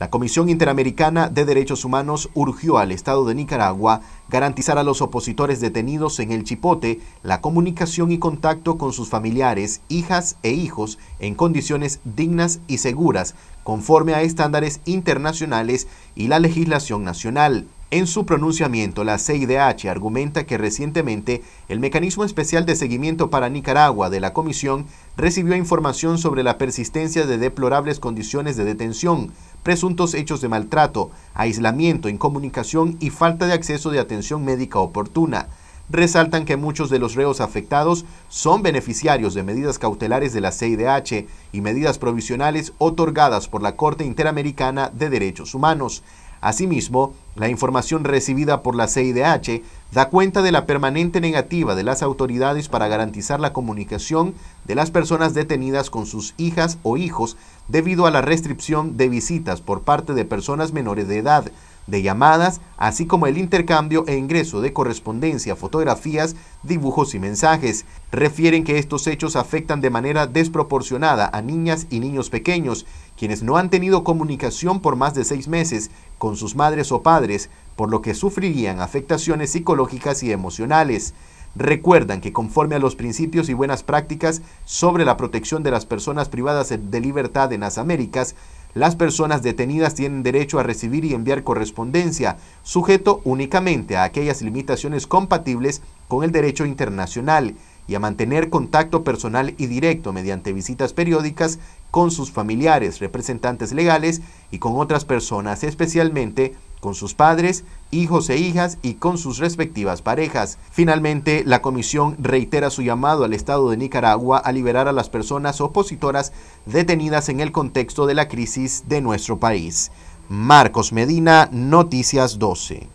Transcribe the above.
La Comisión Interamericana de Derechos Humanos urgió al Estado de Nicaragua garantizar a los opositores detenidos en el Chipote la comunicación y contacto con sus familiares, hijas e hijos en condiciones dignas y seguras, conforme a estándares internacionales y la legislación nacional. En su pronunciamiento, la CIDH argumenta que recientemente el Mecanismo Especial de Seguimiento para Nicaragua de la Comisión recibió información sobre la persistencia de deplorables condiciones de detención, presuntos hechos de maltrato, aislamiento, incomunicación y falta de acceso de atención médica oportuna. Resaltan que muchos de los reos afectados son beneficiarios de medidas cautelares de la CIDH y medidas provisionales otorgadas por la Corte Interamericana de Derechos Humanos. Asimismo, la información recibida por la CIDH da cuenta de la permanente negativa de las autoridades para garantizar la comunicación de las personas detenidas con sus hijas o hijos debido a la restricción de visitas por parte de personas menores de edad, de llamadas, así como el intercambio e ingreso de correspondencia, fotografías, dibujos y mensajes. Refieren que estos hechos afectan de manera desproporcionada a niñas y niños pequeños, quienes no han tenido comunicación por más de seis meses con sus madres o padres, por lo que sufrirían afectaciones psicológicas y emocionales. Recuerdan que conforme a los principios y buenas prácticas sobre la protección de las personas privadas de libertad en las Américas, las personas detenidas tienen derecho a recibir y enviar correspondencia, sujeto únicamente a aquellas limitaciones compatibles con el derecho internacional y a mantener contacto personal y directo mediante visitas periódicas con sus familiares, representantes legales y con otras personas, especialmente con sus padres, hijos e hijas y con sus respectivas parejas. Finalmente, la comisión reitera su llamado al Estado de Nicaragua a liberar a las personas opositoras detenidas en el contexto de la crisis de nuestro país. Marcos Medina, Noticias 12.